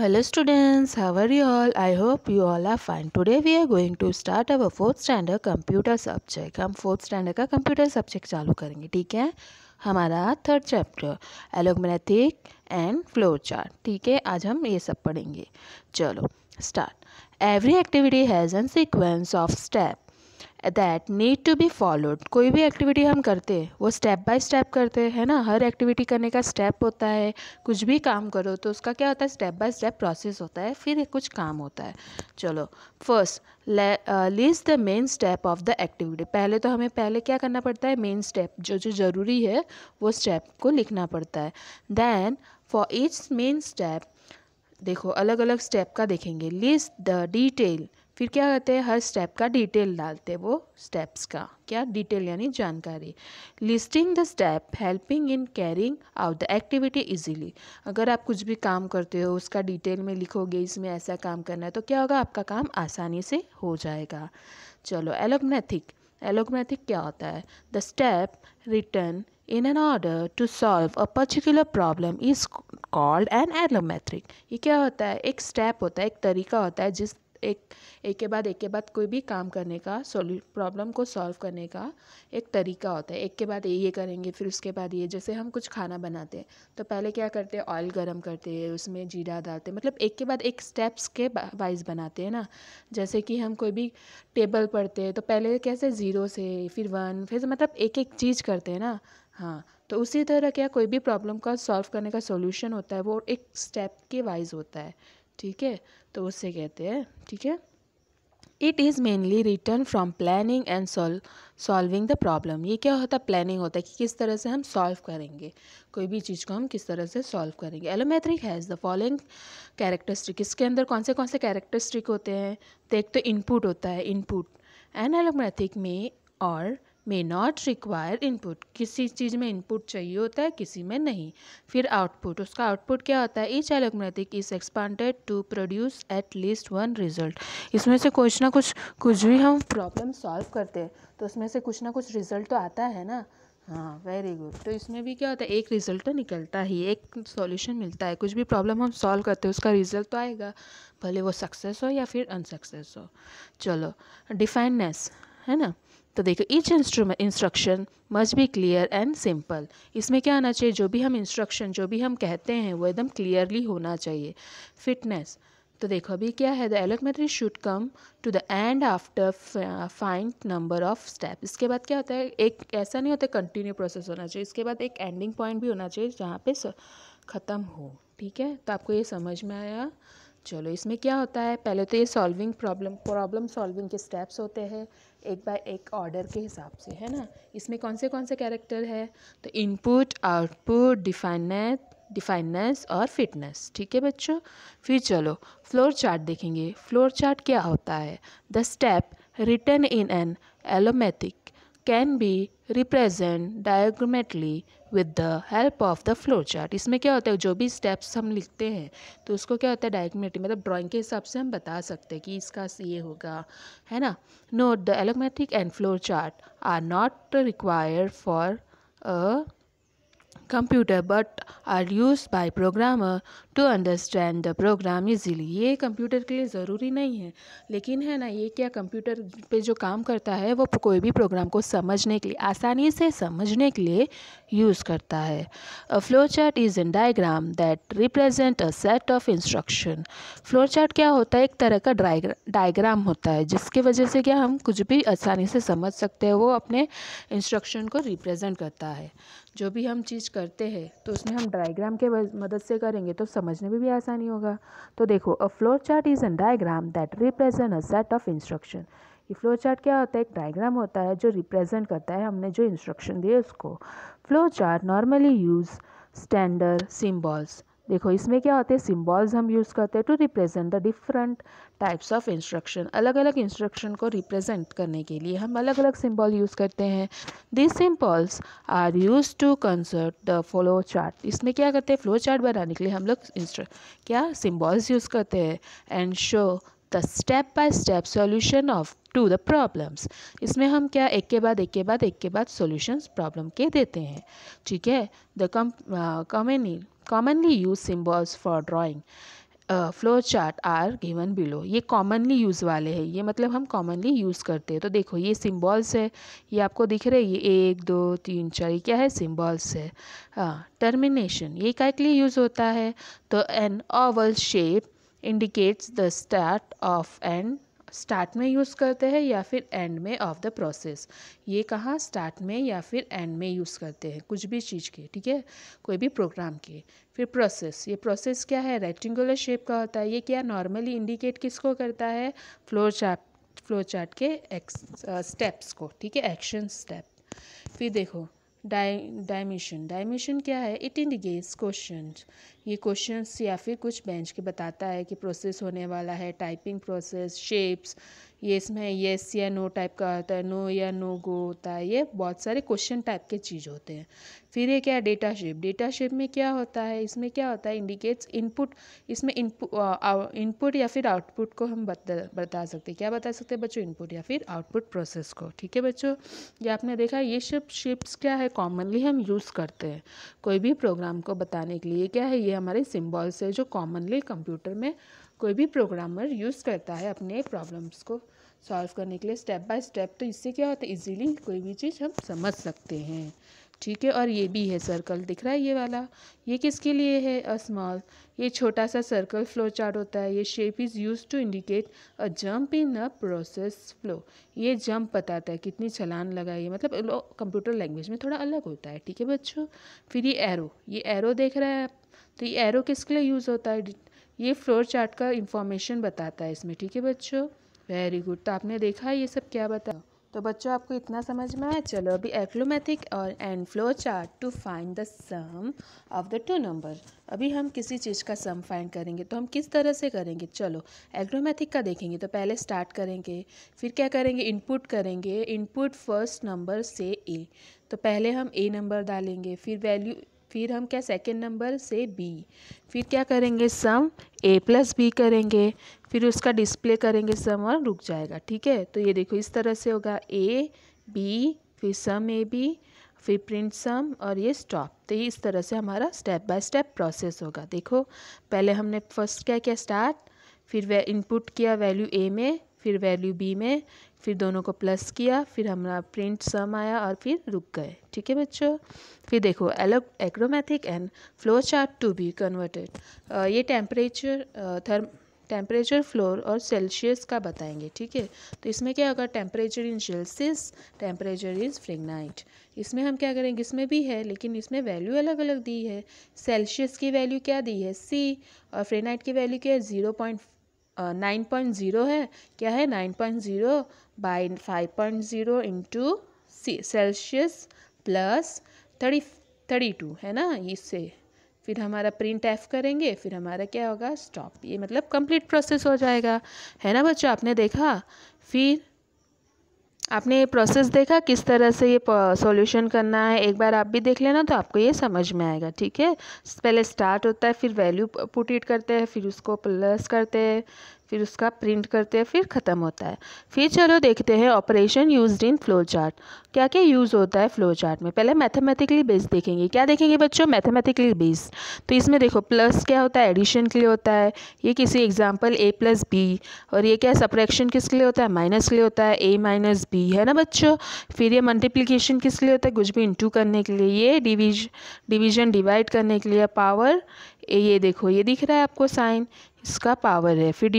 hello students how are you all i hope you all are fine today we are going to start our fourth standard computer subject हम fourth standard का computer subject चालू करेंगे ठीक है हमारा third chapter algorithmic and flow chart ठीक है आज हम ये सब पढ़ेंगे चलो start every activity has a sequence of step that need to be followed कोई भी एक्टिविटी हम करते हैं वो स्टेप बाय स्टेप करते हैं ना हर एक्टिविटी करने का स्टेप होता है कुछ भी काम करो तो उसका क्या होता है स्टेप बाय स्टेप प्रोसेस होता है फिर कुछ काम होता है चलो first list the main step of the activity पहले तो हमें पहले क्या करना पड़ता है मेन स्टेप जो जो ज़रूरी है वो स्टेप को लिखना पड़ता है then for its main step देखो अलग अलग स्टेप का देखेंगे लिस्ट द डिटेल फिर क्या कहते हैं हर स्टेप का डिटेल डालते वो स्टेप्स का क्या डिटेल यानी जानकारी listing the step helping in carrying out the activity easily अगर आप कुछ भी काम करते हो उसका डिटेल में लिखोगे इसमें ऐसा काम करना है तो क्या होगा आपका काम आसानी से हो जाएगा चलो एलोग्नेथिक एलोग्नेथिक क्या होता है the step written in an order to solve a particular problem is called an allometric ये क्या होता है एक स्टेप होता है एक तरीका होता है जिस एक एक के बाद एक के बाद कोई भी काम करने का सोल्यू प्रॉब्लम को सॉल्व करने का एक तरीका होता है एक के बाद ये करेंगे फिर उसके बाद ये जैसे हम कुछ खाना बनाते हैं तो पहले क्या करते हैं ऑयल गर्म करते हैं उसमें जीरा डालते हैं मतलब एक के बाद एक स्टेप्स के वाइज बनाते हैं ना जैसे कि हम कोई भी टेबल पढ़ते हैं तो पहले कैसे ज़ीरो से फिर वन फिर मतलब एक एक चीज़ करते हैं ना हाँ तो उसी तरह क्या कोई भी प्रॉब्लम का सॉल्व करने का सॉल्यूशन होता है वो एक स्टेप के वाइज होता है ठीक है तो उससे कहते हैं ठीक है it is mainly return from planning and solving the problem ये क्या होता है प्लानिंग होता है कि किस तरह से हम सॉल्व करेंगे कोई भी चीज़ को हम किस तरह से सॉल्व करेंगे एलोमेथ्रिक हैज़ द फॉलोइंग कैरेक्टरिस्टिक इसके अंदर कौन से कौन से कैरेक्टरिस्टिक होते हैं तो एक तो इनपुट होता है इनपुट एंड एलोमैथिक में और मे नॉट रिक्वायर इनपुट किसी चीज़ में इनपुट चाहिए होता है किसी में नहीं फिर आउटपुट उसका आउटपुट क्या होता है each algorithm is expanded to produce at least one result इसमें से कुछ ना कुछ कुछ भी हम प्रॉब्लम सॉल्व करते हैं तो उसमें से कुछ ना कुछ रिजल्ट तो आता है ना हाँ वेरी गुड तो इसमें भी क्या होता है एक रिजल्ट तो निकलता ही एक सॉल्यूशन मिलता है कुछ भी प्रॉब्लम हम सॉल्व करते हैं उसका रिजल्ट तो आएगा भले वो सक्सेस हो या फिर अनसक्सेस हो चलो डिफाइननेस है ना तो देखो each instrument instruction must be clear and simple इसमें क्या आना चाहिए जो भी हम इंस्ट्रक्शन जो भी हम कहते हैं वो एकदम क्लियरली होना चाहिए फिटनेस तो देखो अभी क्या है the algorithm should come to the end after find number of step इसके बाद क्या होता है एक ऐसा नहीं होता कंटिन्यू प्रोसेस होना चाहिए इसके बाद एक एंडिंग पॉइंट भी होना चाहिए जहाँ पे ख़त्म हो ठीक है तो आपको ये समझ में आया चलो इसमें क्या होता है पहले तो ये सॉल्विंग प्रॉब्लम प्रॉब्लम सॉल्विंग के स्टेप्स होते हैं एक बाय एक ऑर्डर के हिसाब से है ना इसमें कौन से कौन से कैरेक्टर है तो इनपुट आउटपुट डिफाइनेट डिफाइननेस और फिटनेस ठीक है बच्चों फिर चलो फ्लोर चार्ट देखेंगे फ्लोर चार्ट क्या होता है the step written in an एलोमैथिक can be represent diagrammatically with the help of the flow chart इसमें क्या होता है जो भी स्टेप्स हम लिखते हैं तो उसको क्या होता है डायग्रामेटिक मतलब ड्राइंग के हिसाब से हम बता सकते हैं कि इसका ये होगा है ना नोट द एलोमेट्रिक and flow chart are not required for a computer but are used by programmer to understand the program easily ये कंप्यूटर के लिए ज़रूरी नहीं है लेकिन है ना ये क्या कंप्यूटर पे जो काम करता है वो कोई भी प्रोग्राम को समझने के लिए आसानी से समझने के लिए यूज़ करता है a flow chart is an diagram that represent a set of instruction flow chart क्या होता है एक तरह का डायग्राम होता है जिसकी वजह से क्या हम कुछ भी आसानी से समझ सकते हैं वो अपने इंस्ट्रक्शन को रिप्रेजेंट करता है जो भी हम चीज़ चीज़ करते हैं तो उसमें हम डायग्राम के मदद से करेंगे तो समझने में भी आसानी होगा तो देखो a flow chart is an diagram that represent a set of instruction ये फ्लो चार्ट क्या होता है एक डायग्राम होता है जो रिप्रेजेंट करता है हमने जो इंस्ट्रक्शन दिए उसको flow chart normally use standard symbols देखो इसमें क्या होते हैं सिम्बॉल्स हम यूज़ करते हैं to represent the different types of instruction अलग अलग इंस्ट्रक्शन को रिप्रेजेंट करने के लिए हम अलग अलग सिम्बॉल यूज़ करते हैं this symbols are use to construct the flow chart इसमें क्या करते हैं फ्लो चार्ट बनाने के लिए हम लोग इंस्ट्र क्या सिम्बॉल्स यूज़ करते हैं and show the step by step solution of to the problems इसमें हम क्या एक के बाद एक के बाद एक के बाद सॉल्यूशंस प्रॉब्लम के देते हैं ठीक है the come commonly commonly use symbols for drawing flow chart are given below ये कॉमनली यूज़ वाले हैं ये मतलब हम कॉमनली यूज़ करते हैं तो देखो ये सिम्बॉल्स है ये आपको दिख रहे ये एक दो तीन चार क्या है सिम्बॉल्स है हाँ टर्मिनेशन ये क्या के लिए यूज़ होता है तो an oval shape indicates the start of end start में यूज़ करते हैं या फिर एंड में ऑफ द प्रोसेस ये कहाँ स्टार्ट में या फिर एंड में यूज़ करते हैं कुछ भी चीज़ के ठीक है कोई भी प्रोग्राम के फिर प्रोसेस ये प्रोसेस क्या है रेक्टेंगुलर शेप का होता है ये क्या नॉर्मली इंडिकेट किसको करता है फ्लोर चार्ट फ्लोर चार्ट के एक्स स्टेप्स uh, को ठीक है एक्शन स्टेप फिर देखो डाई डायमिशन डायमिशन क्या है इट इंडिकेट्स क्वेश्चन ये क्वेश्चंस या फिर कुछ बेंच के बताता है कि प्रोसेस होने वाला है टाइपिंग प्रोसेस शेप्स ये इसमें येस या नो टाइप का होता है नो या नो गो होता है ये बहुत सारे क्वेश्चन टाइप के चीज़ होते हैं फिर ये क्या है डेटा शेप डेटा शेप में क्या होता है इसमें क्या होता है इंडिकेट्स इनपुट इसमें इनपुट या फिर आउटपुट को हम बता बता सकते हैं क्या बता सकते हैं बच्चों इनपुट या फिर आउटपुट प्रोसेस को ठीक है बच्चों ये आपने देखा ये सब शेप्स क्या है कॉमनली हम यूज़ करते हैं कोई भी प्रोग्राम को बताने के लिए क्या है ये हमारे सिम्बॉल्स है जो कॉमनली कंप्यूटर में कोई भी प्रोग्रामर यूज़ करता है अपने प्रॉब्लम्स को सॉल्व करने के लिए स्टेप बाय स्टेप तो इससे क्या होता है इजीली कोई भी चीज़ हम समझ सकते हैं ठीक है और ये भी है सर्कल दिख रहा है ये वाला ये किसके लिए है अ स्मॉल ये छोटा सा सर्कल फ्लो चार्ट होता है ये shape is use to indicate a jump in a process flow ये जंप बताता है कितनी छलान लगाई है मतलब कंप्यूटर लैंग्वेज में थोड़ा अलग होता है ठीक है बच्चों फिर ये एरो ये एरो देख रहा है आप तो ये एरो किसके लिए यूज़ होता है ये फ्लोर चार्ट का इंफॉर्मेशन बताता है इसमें ठीक है बच्चों वेरी गुड तो आपने देखा ये सब क्या बताया तो बच्चों आपको इतना समझ में आया चलो अभी एक्लोमैथिक और and flow chart to find the sum of the two number अभी हम किसी चीज़ का सम फाइंड करेंगे तो हम किस तरह से करेंगे चलो एक्लोमैथिक का देखेंगे तो पहले स्टार्ट करेंगे फिर क्या करेंगे इनपुट करेंगे इनपुट फर्स्ट नंबर से ए तो पहले हम ए नंबर डालेंगे फिर वैल्यू फिर हम क्या सेकेंड नंबर से बी फिर क्या करेंगे सम ए प्लस बी करेंगे फिर उसका डिस्प्ले करेंगे सम और रुक जाएगा ठीक है तो ये देखो इस तरह से होगा ए बी फिर सम ए बी फिर प्रिंट सम और ये स्टॉप तो ये इस तरह से हमारा स्टेप बाय स्टेप प्रोसेस होगा देखो पहले हमने फर्स्ट क्या किया स्टार्ट फिर वे इनपुट किया वैल्यू ए में फिर वैल्यू बी में फिर दोनों को प्लस किया फिर हमारा प्रिंट सम आया और फिर रुक गए ठीक है बच्चों फिर देखो algorithm and flow chart to be converted ये टेम्परेचर थर्म टेम्परेचर फ्लोर और सेल्सियस का बताएंगे ठीक है तो इसमें क्या होगा temperature in Celsius temperature is Fahrenheit इसमें हम क्या करेंगे इसमें भी है लेकिन इसमें वैल्यू अलग अलग दी है सेल्सियस की वैल्यू क्या दी है सी और फ्रेगनाइट की वैल्यू क्या है zero point nine point zero है क्या है nine point zero by five point zero into Celsius plus thirty thirty two है ना इससे फिर हमारा प्रिंट एफ करेंगे फिर हमारा क्या होगा स्टॉप ये मतलब कंप्लीट प्रोसेस हो जाएगा है ना बच्चों आपने देखा फिर आपने ये प्रोसेस देखा किस तरह से ये सॉल्यूशन करना है एक बार आप भी देख लेना तो आपको ये समझ में आएगा ठीक है पहले स्टार्ट होता है फिर वैल्यू पुट इट करते हैं फिर उसको प्लस करते हैं फिर उसका प्रिंट करते हैं फिर ख़त्म होता है फिर चलो देखते हैं operation use in flow chart क्या क्या यूज़ होता है फ्लो चार्ट में पहले मैथमेटिकली बेस देखेंगे क्या देखेंगे बच्चों मैथमेटिकली बेस तो इसमें देखो प्लस क्या होता है एडिशन के लिए होता है ये किसी एग्जाम्पल ए प्लस बी और ये क्या सप्रैक्शन किसके लिए होता है माइनस के लिए होता है ए माइनस बी है ना बच्चों फिर ये मल्टीप्लीकेशन किस लिए होता है कुछ भी इंटू करने के लिए ये डिवीज डिवीजन डिवाइड करने के लिए पावर ये देखो ये दिख रहा है आपको साइन इसका पावर है फिर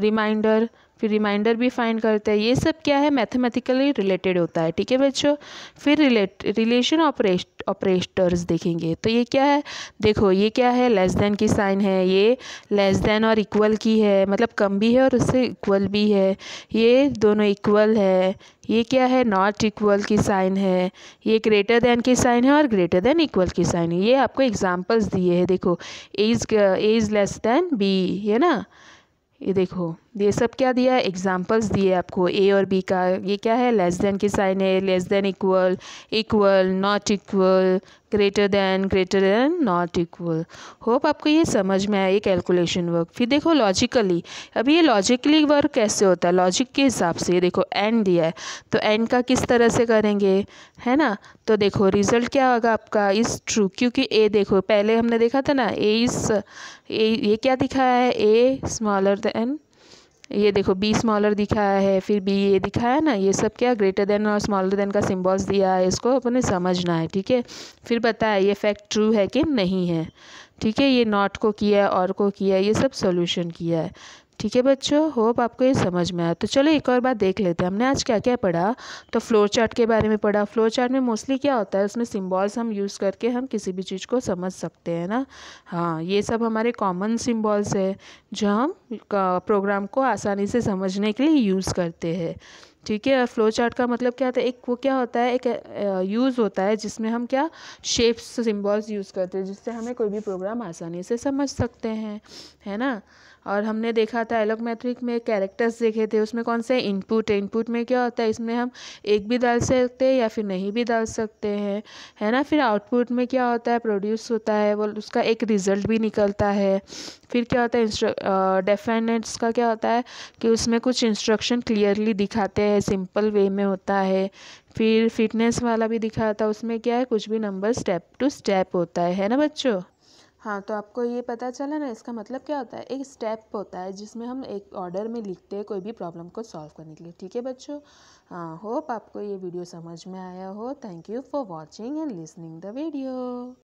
रिमाइंडर फिर रिमाइंडर भी फाइंड करते हैं ये सब क्या है मैथमेटिकली रिलेटेड होता है ठीक है बच्चों फिर रिलेट रिलेशन ऑपरेट ऑपरेटर्स देखेंगे तो ये क्या है देखो ये क्या है लेस देन की साइन है ये लेस देन और इक्वल की है मतलब कम भी है और उससे इक्वल भी है ये दोनों इक्वल है ये क्या है नॉट इक्वल की साइन है ये ग्रेटर देन की साइन है और ग्रेटर देन इक्वल की साइन है ये आपको एग्जाम्पल्स दिए हैं देखो A is less than B है ना ये देखो ये सब क्या दिया है एग्जाम्पल्स दिए आपको ए और बी का ये क्या है लेस देन की साइन है less than equal equal not equal greater than greater than not equal hope आपको ये समझ में आए ये कैलकुलेशन वर्क फिर देखो लॉजिकली अभी ये लॉजिकली वर्क कैसे होता है लॉजिक के हिसाब से देखो एंड दिया है तो एंड का किस तरह से करेंगे है ना तो देखो रिजल्ट क्या होगा आपका इस ट्रू क्योंकि ए देखो पहले हमने देखा था ना ए इस ए ये क्या दिखाया है ए स्मॉलर देन ये देखो बी स्मॉलर दिखाया है फिर बी ये दिखाया ना ये सब क्या ग्रेटर देन और स्मॉलर देन का सिम्बॉल्स दिया है इसको अपने समझना है ठीक है फिर बताया ये फैक्ट ट्रू है कि नहीं है ठीक है ये नॉट को किया है और को किया है ये सब सोल्यूशन किया है ठीक है बच्चों होप आपको ये समझ में आया तो चलो एक और बात देख लेते हैं हमने आज क्या क्या पढ़ा तो फ्लोर चार्ट के बारे में पढ़ा फ्लोर चार्ट में मोस्टली क्या होता है उसमें सिम्बॉल्स हम यूज़ करके हम किसी भी चीज़ को समझ सकते हैं ना हाँ ये सब हमारे कॉमन सिम्बॉल्स है जो हम प्रोग्राम को आसानी से समझने के लिए यूज़ करते हैं ठीक है फ्लो चार्ट का मतलब क्या होता है एक वो क्या होता है एक यूज़ होता है जिसमें हम क्या शेप्स सिम्बॉल्स यूज़ करते हैं जिससे हमें कोई भी प्रोग्राम आसानी से समझ सकते हैं है ना और हमने देखा था एलोकमेट्रिक में कैरेक्टर्स देखे थे उसमें कौन से इनपुट है इनपुट में क्या होता है इसमें हम एक भी डाल सकते हैं या फिर नहीं भी डाल सकते हैं है ना फिर आउटपुट में क्या होता है प्रोड्यूस होता है वो उसका एक रिजल्ट भी निकलता है फिर क्या होता है डेफिनेट्स का क्या होता है कि उसमें कुछ इंस्ट्रक्शन क्लियरली दिखाते हैं है सिंपल वे में होता है फिर फिटनेस वाला भी दिखाया था उसमें क्या है कुछ भी नंबर स्टेप टू स्टेप होता है है ना बच्चों हाँ तो आपको ये पता चला ना इसका मतलब क्या होता है एक स्टेप होता है जिसमें हम एक ऑर्डर में लिखते हैं कोई भी प्रॉब्लम को सॉल्व करने के लिए ठीक है बच्चों हाँ होप आपको ये वीडियो समझ में आया हो thank you for watching and listening the video